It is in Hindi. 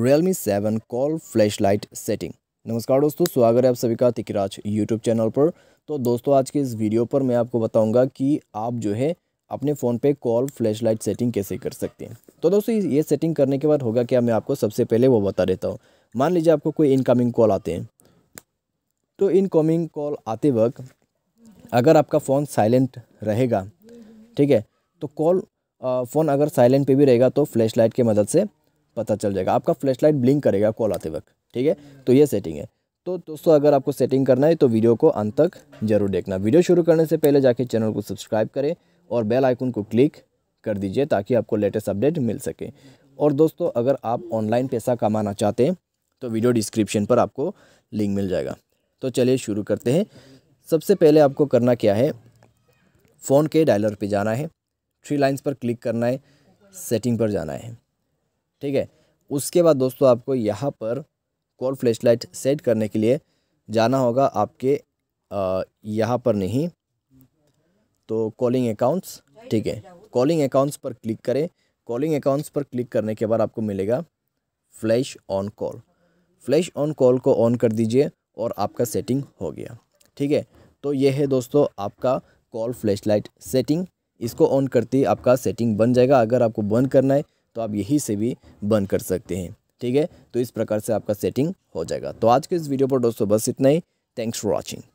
Realme 7 कॉल फ्लैशलाइट सेटिंग नमस्कार दोस्तों स्वागत है आप सभी का तिकराज यूट्यूब चैनल पर तो दोस्तों आज के इस वीडियो पर मैं आपको बताऊंगा कि आप जो है अपने फ़ोन पे कॉल फ्लैशलाइट सेटिंग कैसे कर सकते हैं तो दोस्तों ये सेटिंग करने के बाद होगा क्या मैं आपको सबसे पहले वो बता देता हूँ मान लीजिए आपको कोई इनकमिंग कॉल आते हैं तो इनकमिंग कॉल आते वक्त अगर आपका फ़ोन साइलेंट रहेगा ठीक है तो कॉल फ़ोन अगर साइलेंट पे भी रहेगा तो फ्लैशलाइट के मदद से पता चल जाएगा आपका फ्लैश लाइट ब्लिंक करेगा कॉल आते वक्त ठीक है तो ये सेटिंग है तो दोस्तों अगर आपको सेटिंग करना है तो वीडियो को अंत तक जरूर देखना वीडियो शुरू करने से पहले जाके चैनल को सब्सक्राइब करें और बेल आइकन को क्लिक कर दीजिए ताकि आपको लेटेस्ट अपडेट मिल सके और दोस्तों अगर आप ऑनलाइन पैसा कमाना चाहते हैं तो वीडियो डिस्क्रिप्शन पर आपको लिंक मिल जाएगा तो चलिए शुरू करते हैं सबसे पहले आपको करना क्या है फ़ोन के डायलर पर जाना है थ्री लाइन्स पर क्लिक करना है सेटिंग पर जाना है ठीक है उसके बाद दोस्तों आपको यहाँ पर कॉल फ्लैश लाइट सेट करने के लिए जाना होगा आपके यहाँ पर नहीं तो कॉलिंग अकाउंट्स ठीक है कॉलिंग अकाउंट्स पर क्लिक करें कॉलिंग अकाउंट्स पर क्लिक करने के बाद आपको मिलेगा flash on call flash on call को ऑन कर दीजिए और आपका सेटिंग हो गया ठीक है तो ये है दोस्तों आपका कॉल फ्लैश लाइट सेटिंग इसको ऑन करते ही आपका सेटिंग बन जाएगा अगर आपको बंद करना है तो आप यही से भी बंद कर सकते हैं ठीक है तो इस प्रकार से आपका सेटिंग हो जाएगा तो आज के इस वीडियो पर दोस्तों बस इतना ही थैंक्स फॉर वॉचिंग